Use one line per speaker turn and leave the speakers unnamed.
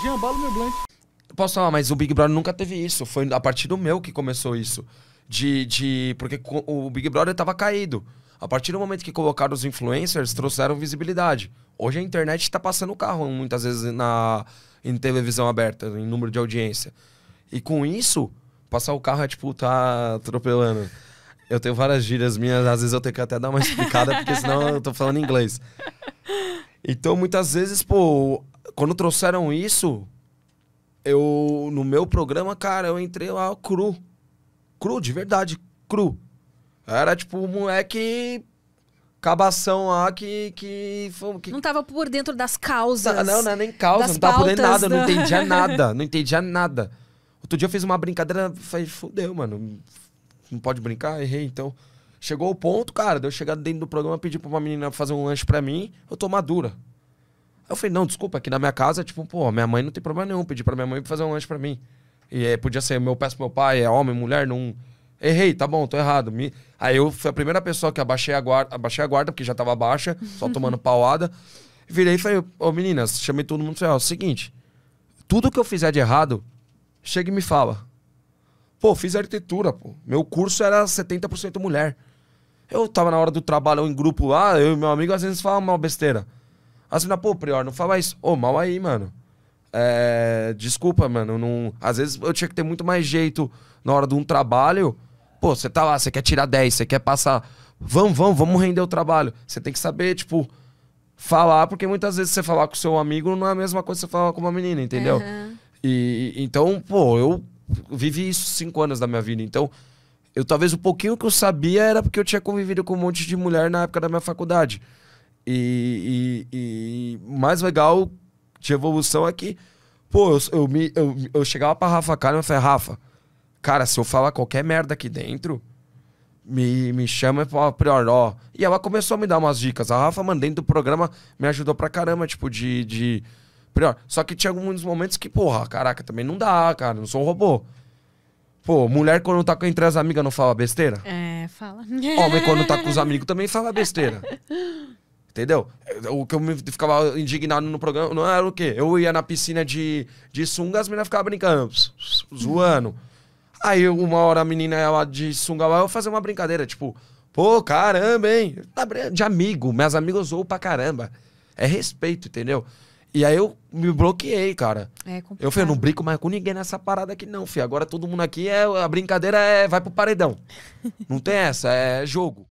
Jean meu blank. Posso falar, mas o Big Brother nunca teve isso. Foi a partir do meu que começou isso. De. de porque o Big Brother tava caído. A partir do momento que colocaram os influencers, trouxeram visibilidade. Hoje a internet está passando o carro, muitas vezes, na, em televisão aberta, em número de audiência. E com isso, passar o carro é tipo, tá atropelando. Eu tenho várias gírias minhas, às vezes eu tenho que até dar uma explicada, porque senão eu tô falando inglês. Então, muitas vezes, pô, quando trouxeram isso, eu no meu programa, cara, eu entrei lá cru. Cru, de verdade, cru. Era tipo um moleque cabação lá que, que, que... Não tava por dentro das causas. Não, não, não é nem causa, não tava por dentro nada, da... não né? entendia nada, não entendia nada. Outro dia eu fiz uma brincadeira, falei, fudeu, mano. Não pode brincar? Errei, então. Chegou o ponto, cara, de eu chegar dentro do programa, pedir pra uma menina fazer um lanche pra mim, eu tô madura eu falei, não, desculpa, aqui na minha casa, tipo, pô, minha mãe não tem problema nenhum, pedi pra minha mãe fazer um lanche pra mim. E é, podia ser, meu peço pro meu pai, é homem, mulher, não. Errei, tá bom, tô errado. Me... Aí eu fui a primeira pessoa que abaixei a guarda, abaixei a guarda porque já tava baixa, só tomando pauada. Virei e falei, ô oh, meninas, chamei todo mundo e falei, ó, oh, seguinte, tudo que eu fizer de errado, chega e me fala. Pô, fiz arquitetura, pô. Meu curso era 70% mulher. Eu tava na hora do trabalho em grupo lá, eu e meu amigo às vezes falava uma besteira. As meninas, pô, Prior, não fala isso. Ô, mal aí, mano. É, desculpa, mano. Não... Às vezes eu tinha que ter muito mais jeito na hora de um trabalho. Pô, você tá lá, você quer tirar 10, você quer passar. Vamos, vamos, vamos render o trabalho. Você tem que saber, tipo, falar, porque muitas vezes você falar com seu amigo não é a mesma coisa que você falar com uma menina, entendeu? Uhum. E então, pô, eu vivi isso cinco anos da minha vida. Então, eu talvez o pouquinho que eu sabia era porque eu tinha convivido com um monte de mulher na época da minha faculdade. E, e, e mais legal de evolução é que, pô, eu, eu, me, eu, eu chegava pra Rafa cara e eu falei, Rafa, cara, se eu falar qualquer merda aqui dentro, me, me chama e fala pior, ó. E ela começou a me dar umas dicas. A Rafa, mano, dentro do programa me ajudou pra caramba, tipo, de. de Só que tinha alguns momentos que, porra, caraca, também não dá, cara, não sou um robô. Pô, mulher quando tá entre as amigas não fala besteira? É, fala. Homem quando tá com os amigos também fala besteira. Entendeu? É, o que eu me ficava indignado no programa não era o quê? Eu ia na piscina de, de sunga, as meninas ficavam brincando, zoando. Aí uma hora a menina lá de sunga lá, eu fazia uma brincadeira, tipo, pô, caramba, hein? Tá de amigo, minhas amigas zoam pra caramba. É respeito, entendeu? E aí eu me bloqueei, cara. É complicado. eu falei, não brinco mais com ninguém nessa parada aqui, não, fi. Agora todo mundo aqui é. A brincadeira é vai pro paredão. não tem essa, é jogo.